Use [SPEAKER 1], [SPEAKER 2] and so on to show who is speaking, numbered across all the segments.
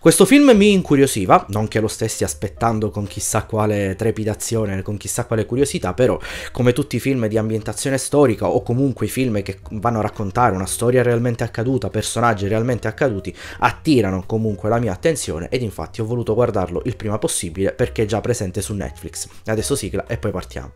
[SPEAKER 1] Questo film mi incuriosiva, non che lo stessi aspettando con chissà quale trepidazione, con chissà quale curiosità, però come tutti i film di ambientazione storica o comunque i film che vanno a raccontare una storia realmente accaduta, personaggi realmente accaduti, attirano comunque la mia attenzione ed infatti ho voluto guardarlo il prima possibile perché è già presente su Netflix. Adesso sigla e poi partiamo.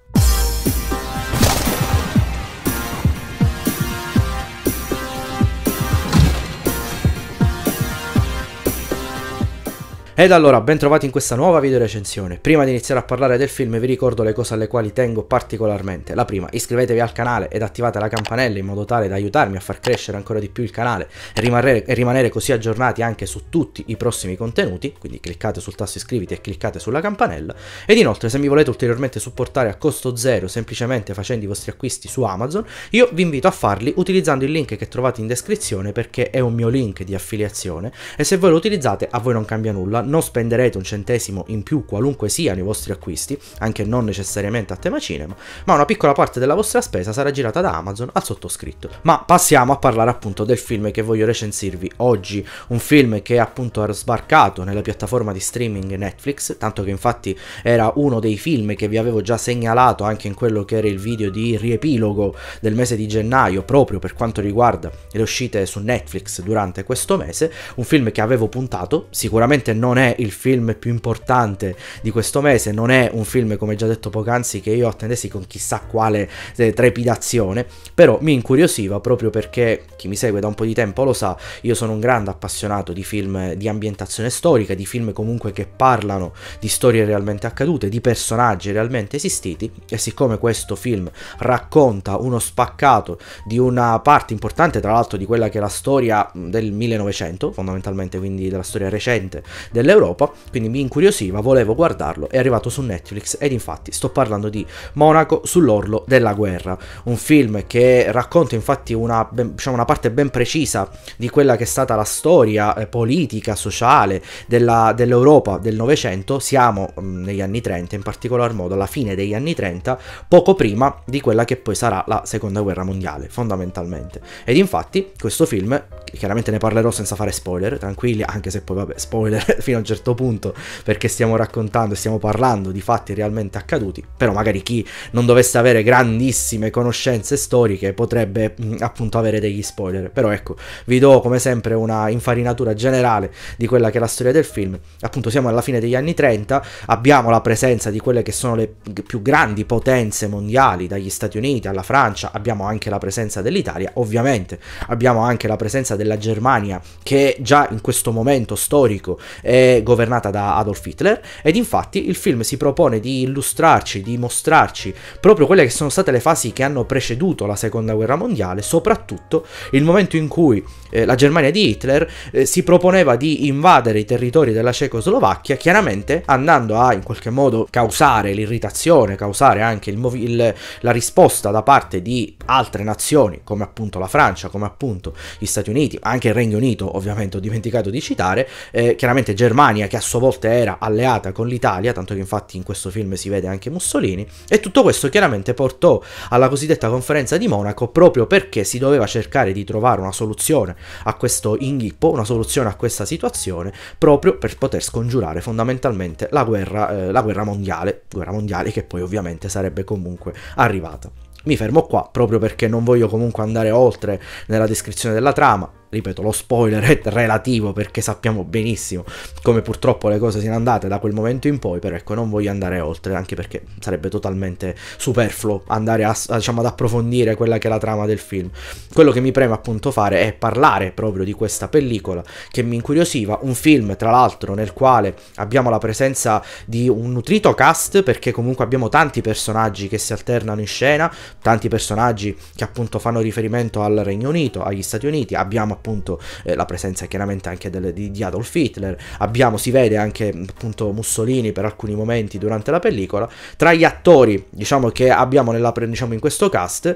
[SPEAKER 1] Ed allora, ben trovati in questa nuova video recensione. Prima di iniziare a parlare del film vi ricordo le cose alle quali tengo particolarmente. La prima, iscrivetevi al canale ed attivate la campanella in modo tale da aiutarmi a far crescere ancora di più il canale e rimanere, e rimanere così aggiornati anche su tutti i prossimi contenuti, quindi cliccate sul tasto iscriviti e cliccate sulla campanella. Ed inoltre, se mi volete ulteriormente supportare a costo zero semplicemente facendo i vostri acquisti su Amazon, io vi invito a farli utilizzando il link che trovate in descrizione perché è un mio link di affiliazione e se voi lo utilizzate a voi non cambia nulla non spenderete un centesimo in più qualunque siano i vostri acquisti, anche non necessariamente a tema cinema, ma una piccola parte della vostra spesa sarà girata da Amazon al sottoscritto. Ma passiamo a parlare appunto del film che voglio recensirvi oggi, un film che appunto è sbarcato nella piattaforma di streaming Netflix, tanto che infatti era uno dei film che vi avevo già segnalato anche in quello che era il video di riepilogo del mese di gennaio, proprio per quanto riguarda le uscite su Netflix durante questo mese, un film che avevo puntato, sicuramente non non è il film più importante di questo mese, non è un film come già detto poc'anzi che io attendessi con chissà quale eh, trepidazione, però mi incuriosiva proprio perché chi mi segue da un po' di tempo lo sa, io sono un grande appassionato di film di ambientazione storica, di film comunque che parlano di storie realmente accadute, di personaggi realmente esistiti e siccome questo film racconta uno spaccato di una parte importante tra l'altro di quella che è la storia del 1900 fondamentalmente quindi della storia recente del dell'Europa, quindi mi incuriosiva, volevo guardarlo, è arrivato su Netflix ed infatti sto parlando di Monaco sull'orlo della guerra, un film che racconta infatti una, ben, diciamo, una parte ben precisa di quella che è stata la storia eh, politica, sociale della, dell'Europa del Novecento, siamo mm, negli anni 30, in particolar modo alla fine degli anni 30, poco prima di quella che poi sarà la seconda guerra mondiale, fondamentalmente. Ed infatti questo film, chiaramente ne parlerò senza fare spoiler, tranquilli, anche se poi vabbè, spoiler fino a un certo punto perché stiamo raccontando e stiamo parlando di fatti realmente accaduti, però magari chi non dovesse avere grandissime conoscenze storiche potrebbe mh, mm, appunto avere degli spoiler, però ecco, vi do come sempre una infarinatura generale di quella che è la storia del film, appunto siamo alla fine degli anni 30, abbiamo la presenza di quelle che sono le più grandi potenze mondiali, dagli Stati Uniti alla Francia, abbiamo anche la presenza dell'Italia, ovviamente abbiamo anche la presenza della Germania che già in questo momento storico è governata da Adolf Hitler ed infatti il film si propone di illustrarci, di mostrarci proprio quelle che sono state le fasi che hanno preceduto la seconda guerra mondiale, soprattutto il momento in cui eh, la Germania di Hitler eh, si proponeva di invadere i territori della Cecoslovacchia, chiaramente andando a in qualche modo causare l'irritazione, causare anche il movi- il, la risposta da parte di altre nazioni come appunto la Francia, come appunto gli Stati Uniti, anche il Regno Unito ovviamente ho dimenticato di citare, eh, chiaramente Germania Germania che a sua volta era alleata con l'Italia, tanto che infatti in questo film si vede anche Mussolini, e tutto questo chiaramente portò alla cosiddetta conferenza di Monaco proprio perché si doveva cercare di trovare una soluzione a questo inghippo, una soluzione a questa situazione, proprio per poter scongiurare fondamentalmente la guerra, eh, la guerra mondiale, guerra mondiale che poi ovviamente sarebbe comunque arrivata. Mi fermo qua proprio perché non voglio comunque andare oltre nella descrizione della trama, ripeto, lo spoiler è relativo perché sappiamo benissimo come purtroppo le cose siano andate da quel momento in poi, però ecco, non voglio andare oltre, anche perché sarebbe totalmente superfluo andare a, a, diciamo, ad approfondire quella che è la trama del film. Quello che mi preme appunto fare è parlare proprio di questa pellicola che mi incuriosiva, un film tra l'altro nel quale abbiamo la presenza di un nutrito cast perché comunque abbiamo tanti personaggi che si alternano in scena, tanti personaggi che appunto fanno riferimento al Regno Unito, agli Stati Uniti, abbiamo appunto eh, la presenza chiaramente anche del, di, di, Adolf Hitler, abbiamo, si vede anche appunto Mussolini per alcuni momenti durante la pellicola, tra gli attori diciamo che abbiamo nella, diciamo, in questo cast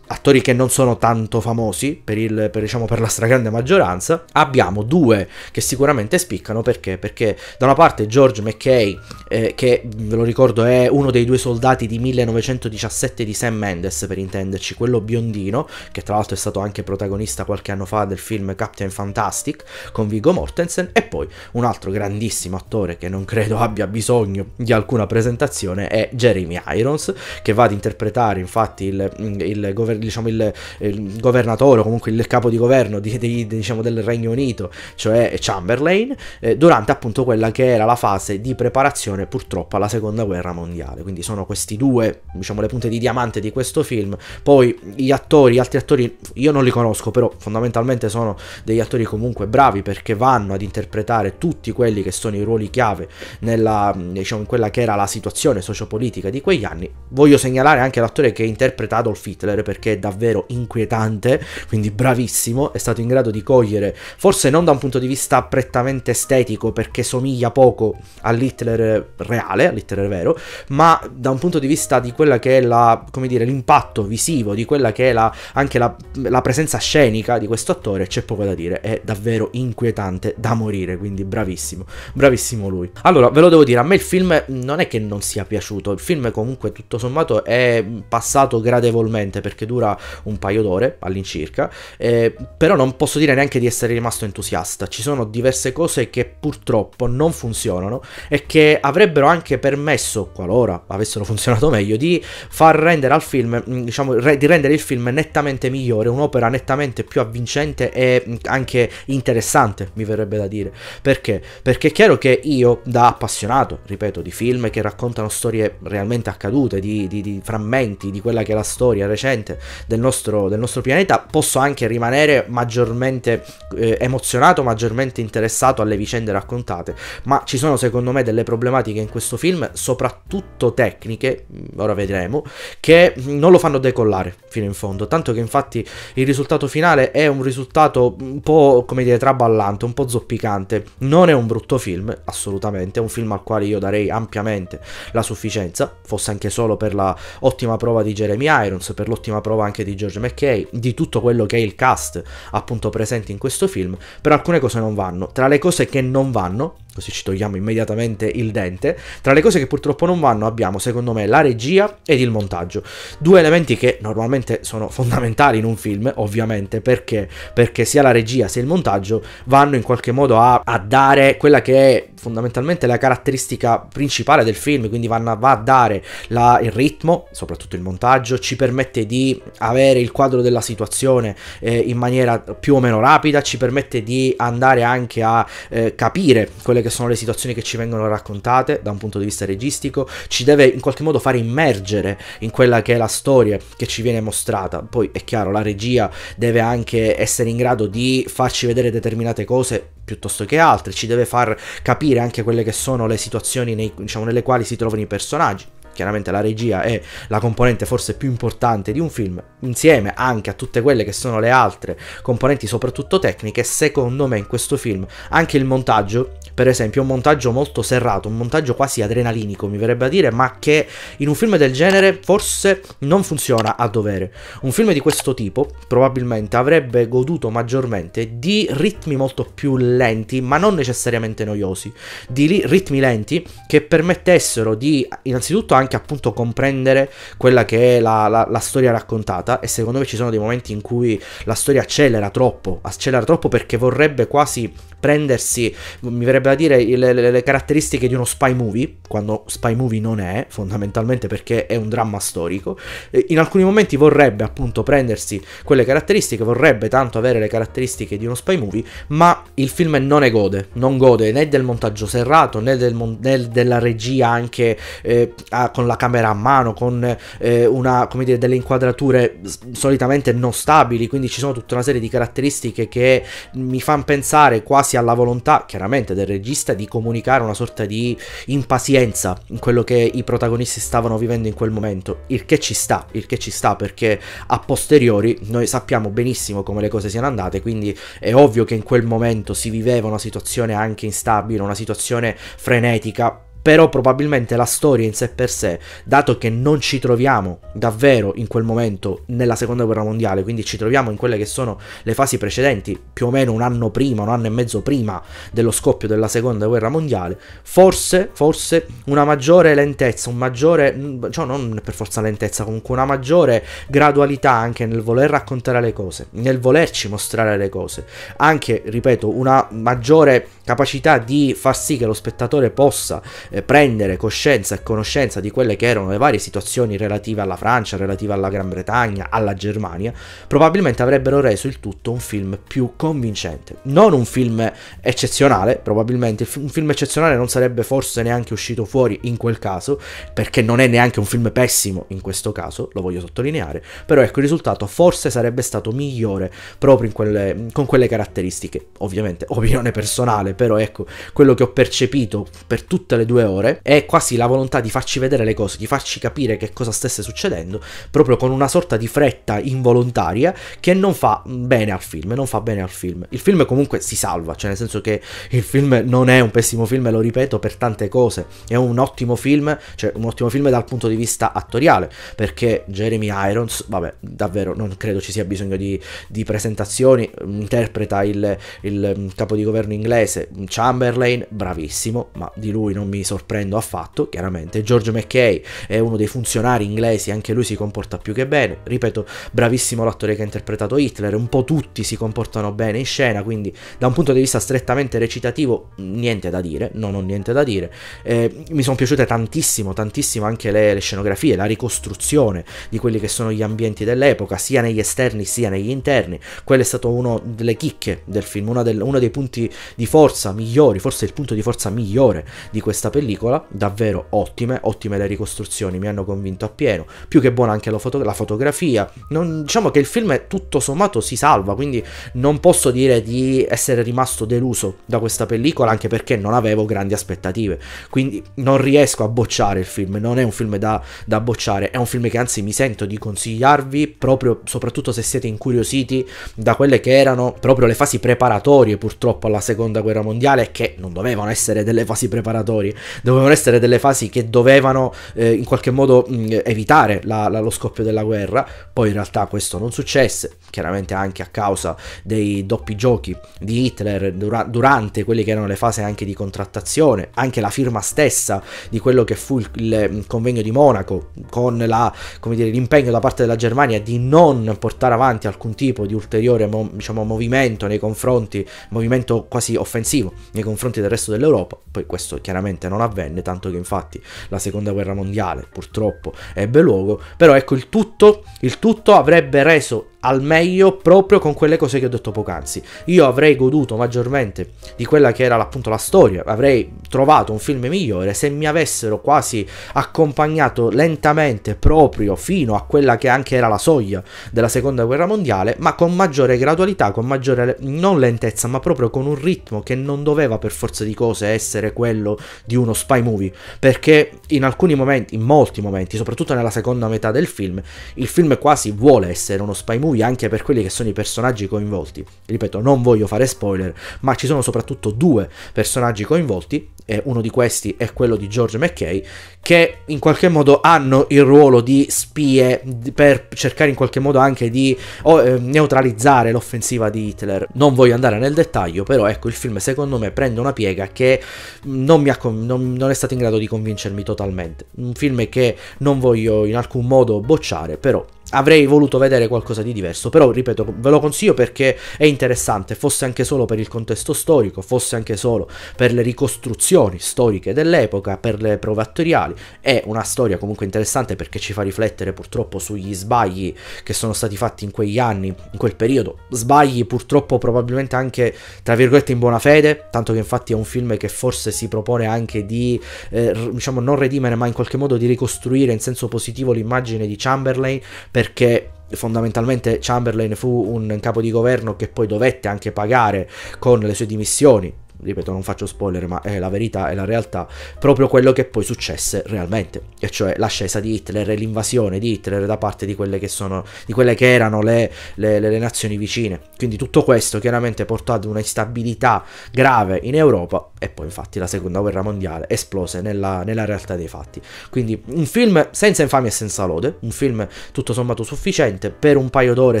[SPEAKER 1] attori che non sono tanto famosi per, il, per, diciamo, per la stragrande maggioranza. Abbiamo due che sicuramente spiccano perché? Perché da una parte George McKay, eh, che ve lo ricordo è uno dei due soldati di 1917 di Sam Mendes, per intenderci, quello biondino, che tra l'altro è stato anche protagonista qualche anno fa del film Captain Fantastic con Vigo Mortensen, e poi un altro grandissimo attore che non credo abbia bisogno di alcuna presentazione è Jeremy Irons, che va ad interpretare infatti il, il governatore gover- diciamo il, il, governatore o comunque il capo di governo di, di, diciamo del Regno Unito, cioè Chamberlain, eh, durante appunto quella che era la fase di preparazione purtroppo alla seconda guerra mondiale. Quindi sono questi due, diciamo, le punte di diamante di questo film. Poi gli attori, altri attori, io non li conosco, però fondamentalmente sono degli attori comunque bravi perché vanno ad interpretare tutti quelli che sono i ruoli chiave nella, diciamo, in quella che era la situazione sociopolitica di quegli anni. Voglio segnalare anche l'attore che interpreta Adolf Hitler perché perché è davvero inquietante, quindi bravissimo, è stato in grado di cogliere, forse non da un punto di vista prettamente estetico perché somiglia poco all'Hitler reale, all'Hitler vero, ma da un punto di vista di quella che è la, come dire, l'impatto visivo, di quella che è la, anche la, la presenza scenica di questo attore, c'è poco da dire, è davvero inquietante da morire, quindi bravissimo, bravissimo lui. Allora, ve lo devo dire, a me il film non è che non sia piaciuto, il film comunque tutto sommato è passato gradevolmente perché dura un paio d'ore all'incirca, eh, però non posso dire neanche di essere rimasto entusiasta, ci sono diverse cose che purtroppo non funzionano e che avrebbero anche permesso, qualora avessero funzionato meglio, di far rendere al film, mm, diciamo, re, di rendere il film nettamente migliore, un'opera nettamente più avvincente e mm, anche interessante, mi verrebbe da dire. Perché? Perché è chiaro che io, da appassionato, ripeto, di film che raccontano storie realmente accadute, di, di, di frammenti di quella che è la storia recente del nostro, del nostro pianeta, posso anche rimanere maggiormente eh, emozionato, maggiormente interessato alle vicende raccontate, ma ci sono secondo me delle problematiche in questo film, soprattutto tecniche, mm, ora vedremo, che non lo fanno decollare fino in fondo, tanto che infatti il risultato finale è un risultato un po' come dire traballante, un po' zoppicante, non è un brutto film, assolutamente, è un film al quale io darei ampiamente la sufficienza, fosse anche solo per la ottima prova di Jeremy Irons, per l'ottima prova prova anche di George McKay, di tutto quello che è il cast appunto presente in questo film, però alcune cose non vanno. Tra le cose che non vanno così ci togliamo immediatamente il dente. Tra le cose che purtroppo non vanno abbiamo secondo me la regia ed il montaggio, due elementi che normalmente sono fondamentali in un film ovviamente perché, perché sia la regia sia il montaggio vanno in qualche modo a, a dare quella che è fondamentalmente la caratteristica principale del film, quindi vanno, va a dare la, il ritmo, soprattutto il montaggio, ci permette di avere il quadro della situazione eh, in maniera più o meno rapida, ci permette di andare anche a eh, capire quelle quelle che sono le situazioni che ci vengono raccontate da un punto di vista registico, ci deve in qualche modo fare immergere in quella che è la storia che ci viene mostrata. Poi è chiaro, la regia deve anche essere in grado di farci vedere determinate cose piuttosto che altre, ci deve far capire anche quelle che sono le situazioni nei, diciamo, nelle quali si trovano i personaggi chiaramente la regia è la componente forse più importante di un film, insieme anche a tutte quelle che sono le altre componenti, soprattutto tecniche, secondo me in questo film anche il montaggio, per esempio, è un montaggio molto serrato, un montaggio quasi adrenalinico, mi verrebbe a dire, ma che in un film del genere forse non funziona a dovere. Un film di questo tipo probabilmente avrebbe goduto maggiormente di ritmi molto più lenti, ma non necessariamente noiosi, di ritmi lenti che permettessero di innanzitutto anche anche appunto comprendere quella che è la, la, la, storia raccontata e secondo me ci sono dei momenti in cui la storia accelera troppo, accelera troppo perché vorrebbe quasi prendersi, mi verrebbe da dire, le, le, le, caratteristiche di uno spy movie, quando spy movie non è, fondamentalmente perché è un dramma storico, in alcuni momenti vorrebbe appunto prendersi quelle caratteristiche, vorrebbe tanto avere le caratteristiche di uno spy movie, ma il film non ne gode, non gode né del montaggio serrato, né, del mon- né della regia anche eh, a, con la camera a mano, con eh, una, come dire, delle inquadrature solitamente non stabili, quindi ci sono tutta una serie di caratteristiche che mi fanno pensare quasi grazie alla volontà chiaramente del regista di comunicare una sorta di impazienza in quello che i protagonisti stavano vivendo in quel momento, il che ci sta, il che ci sta perché a posteriori noi sappiamo benissimo come le cose siano andate, quindi è ovvio che in quel momento si viveva una situazione anche instabile, una situazione frenetica però probabilmente la storia in sé per sé, dato che non ci troviamo davvero in quel momento nella seconda guerra mondiale, quindi ci troviamo in quelle che sono le fasi precedenti, più o meno un anno prima, un anno e mezzo prima dello scoppio della seconda guerra mondiale, forse, forse una maggiore lentezza, un maggiore, cioè non per forza lentezza, comunque una maggiore gradualità anche nel voler raccontare le cose, nel volerci mostrare le cose, anche, ripeto, una maggiore capacità di far sì che lo spettatore possa eh, prendere coscienza e conoscenza di quelle che erano le varie situazioni relative alla Francia, relative alla Gran Bretagna, alla Germania, probabilmente avrebbero reso il tutto un film più convincente. Non un film eccezionale, probabilmente un film eccezionale non sarebbe forse neanche uscito fuori in quel caso, perché non è neanche un film pessimo in questo caso, lo voglio sottolineare, però ecco il risultato forse sarebbe stato migliore proprio quelle, con quelle caratteristiche, ovviamente opinione personale male, però ecco, quello che ho percepito per tutte le due ore è quasi la volontà di farci vedere le cose, di farci capire che cosa stesse succedendo, proprio con una sorta di fretta involontaria che non fa bene al film, non fa bene al film. Il film comunque si salva, cioè nel senso che il film non è un pessimo film, lo ripeto, per tante cose, è un ottimo film, cioè un ottimo film dal punto di vista attoriale, perché Jeremy Irons, vabbè, davvero non credo ci sia bisogno di, di presentazioni, interpreta il, il mm, capo di governo inglese, assenze. Chamberlain, bravissimo, ma di lui non mi sorprendo affatto, chiaramente. George McKay è uno dei funzionari inglesi, anche lui si comporta più che bene. Ripeto, bravissimo l'attore che ha interpretato Hitler, un po' tutti si comportano bene in scena, quindi da un punto di vista strettamente recitativo niente da dire, non ho niente da dire. Eh, mi sono piaciute tantissimo, tantissimo anche le, le scenografie, la ricostruzione di quelli che sono gli ambienti dell'epoca, sia negli esterni sia negli interni. Quello è stato uno delle chicche del film, del, uno dei punti di forza forza migliori, forse il punto di forza migliore di questa pellicola, davvero ottime, ottime le ricostruzioni, mi hanno convinto appieno, più che buona anche la, foto la fotografia, non, diciamo che il film è tutto sommato si salva, quindi non posso dire di essere rimasto deluso da questa pellicola, anche perché non avevo grandi aspettative, quindi non riesco a bocciare il film, non è un film da, da bocciare, è un film che anzi mi sento di consigliarvi proprio, soprattutto se siete incuriositi da quelle che erano proprio le fasi preparatorie purtroppo alla seconda guerra guerra mondiale che non dovevano essere delle fasi preparatorie, dovevano essere delle fasi che dovevano eh, in qualche modo mh, mm, evitare la, la, lo scoppio della guerra, poi in realtà questo non successe, chiaramente anche a causa dei doppi giochi di Hitler dura durante quelle che erano le fasi anche di contrattazione, anche la firma stessa di quello che fu il, il mm, convegno di Monaco con l'impegno da parte della Germania di non portare avanti alcun tipo di ulteriore mo diciamo, movimento nei confronti, movimento quasi offensivo aggressivo nei confronti del resto dell'Europa, poi questo chiaramente non avvenne, tanto che infatti la seconda guerra mondiale purtroppo ebbe luogo, però ecco il tutto, il tutto avrebbe reso al meglio proprio con quelle cose che ho detto poc'anzi. Io avrei goduto maggiormente di quella che era appunto la storia, avrei trovato un film migliore se mi avessero quasi accompagnato lentamente proprio fino a quella che anche era la soglia della seconda guerra mondiale, ma con maggiore gradualità, con maggiore non lentezza, ma proprio con un ritmo che non doveva per forza di cose essere quello di uno spy movie, perché in alcuni momenti, in molti momenti, soprattutto nella seconda metà del film, il film quasi vuole essere uno spy movie lui anche per quelli che sono i personaggi coinvolti. Ripeto, non voglio fare spoiler, ma ci sono soprattutto due personaggi coinvolti, e uno di questi è quello di George McKay, che in qualche modo hanno il ruolo di spie per cercare in qualche modo anche di oh, eh, neutralizzare l'offensiva di Hitler. Non voglio andare nel dettaglio, però ecco, il film secondo me prende una piega che non, mi ha, non, non è stato in grado di convincermi totalmente. Un film che non voglio in alcun modo bocciare, però avrei voluto vedere qualcosa di diverso, però ripeto, ve lo consiglio perché è interessante, fosse anche solo per il contesto storico, fosse anche solo per le ricostruzioni storiche dell'epoca, per le prove attoriali, è una storia comunque interessante perché ci fa riflettere purtroppo sugli sbagli che sono stati fatti in quegli anni, in quel periodo, sbagli purtroppo probabilmente anche tra virgolette in buona fede, tanto che infatti è un film che forse si propone anche di eh, diciamo non redimere, ma in qualche modo di ricostruire in senso positivo l'immagine di Chamberlain per perché fondamentalmente Chamberlain fu un capo di governo che poi dovette anche pagare con le sue dimissioni ripeto non faccio spoiler ma è la verità, è la realtà, proprio quello che poi successe realmente, e cioè l'ascesa di Hitler e l'invasione di Hitler da parte di quelle che, sono, di quelle che erano le, le, le, le nazioni vicine. Quindi tutto questo chiaramente portò ad una instabilità grave in Europa e poi infatti la seconda guerra mondiale esplose nella, nella realtà dei fatti. Quindi un film senza infamia e senza lode, un film tutto sommato sufficiente per un paio d'ore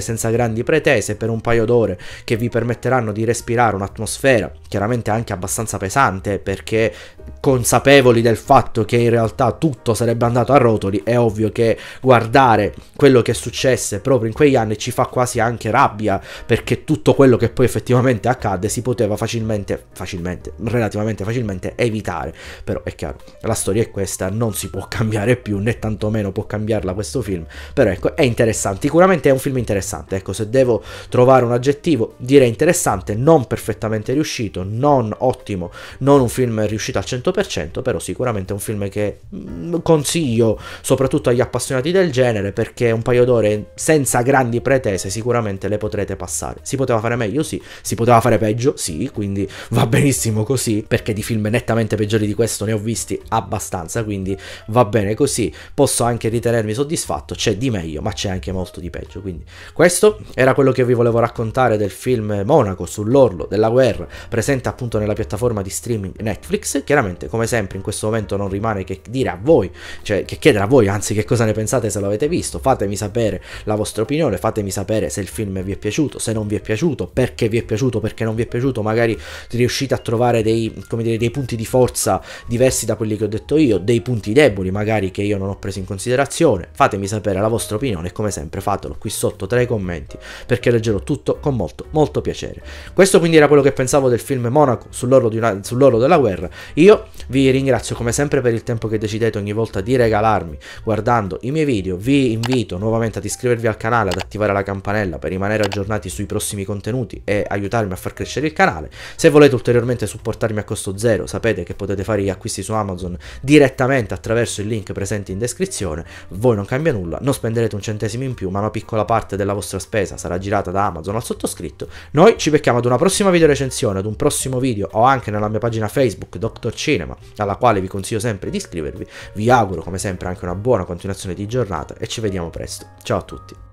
[SPEAKER 1] senza grandi pretese, per un paio d'ore che vi permetteranno di respirare un'atmosfera chiaramente anche abbastanza pesante perché consapevoli del fatto che in realtà tutto sarebbe andato a rotoli, è ovvio che guardare quello che successe proprio in quegli anni ci fa quasi anche rabbia, perché tutto quello che poi effettivamente accadde si poteva facilmente, facilmente, relativamente facilmente evitare. Però è chiaro, la storia è questa, non si può cambiare più, né tantomeno può cambiarla questo film, però ecco, è interessante, sicuramente è un film interessante, ecco, se devo trovare un aggettivo, direi interessante, non perfettamente riuscito, non ottimo, non un film riuscito al 100%, però sicuramente è un film che mm, consiglio soprattutto agli appassionati del genere perché un paio d'ore senza grandi pretese sicuramente le potrete passare. Si poteva fare meglio? Sì. Si poteva fare peggio? Sì, quindi va benissimo così perché di film nettamente peggiori di questo ne ho visti abbastanza, quindi va bene così. Posso anche ritenermi soddisfatto, c'è di meglio, ma c'è anche molto di peggio, quindi questo era quello che vi volevo raccontare del film Monaco sull'orlo della guerra, presente appunto nella piattaforma di streaming Netflix che era chiaramente come sempre in questo momento non rimane che dire a voi, cioè che chiedere a voi anzi che cosa ne pensate se l'avete visto, fatemi sapere la vostra opinione, fatemi sapere se il film vi è piaciuto, se non vi è piaciuto, perché vi è piaciuto, perché non vi è piaciuto, magari riuscite a trovare dei, dire, dei punti di forza diversi da quelli che ho detto io, dei punti deboli magari che io non ho preso in considerazione, fatemi sapere la vostra opinione e come sempre fatelo qui sotto tra i commenti perché leggerò tutto con molto molto piacere. Questo quindi era quello che pensavo del film Monaco sull'orlo, una, sull'orlo della guerra, io io vi ringrazio come sempre per il tempo che decidete ogni volta di regalarmi guardando i miei video. Vi invito nuovamente ad iscrivervi al canale, ad attivare la campanella per rimanere aggiornati sui prossimi contenuti e aiutarmi a far crescere il canale. Se volete ulteriormente supportarmi a costo zero, sapete che potete fare gli acquisti su Amazon direttamente attraverso il link presente in descrizione. Voi non cambia nulla, non spenderete un centesimo in più, ma una piccola parte della vostra spesa sarà girata da Amazon al sottoscritto. Noi ci becchiamo ad una prossima video recensione, ad un prossimo video o anche nella mia pagina Facebook Dr cinema, alla quale vi consiglio sempre di iscrivervi. Vi auguro come sempre anche una buona continuazione di giornata e ci vediamo presto. Ciao a tutti!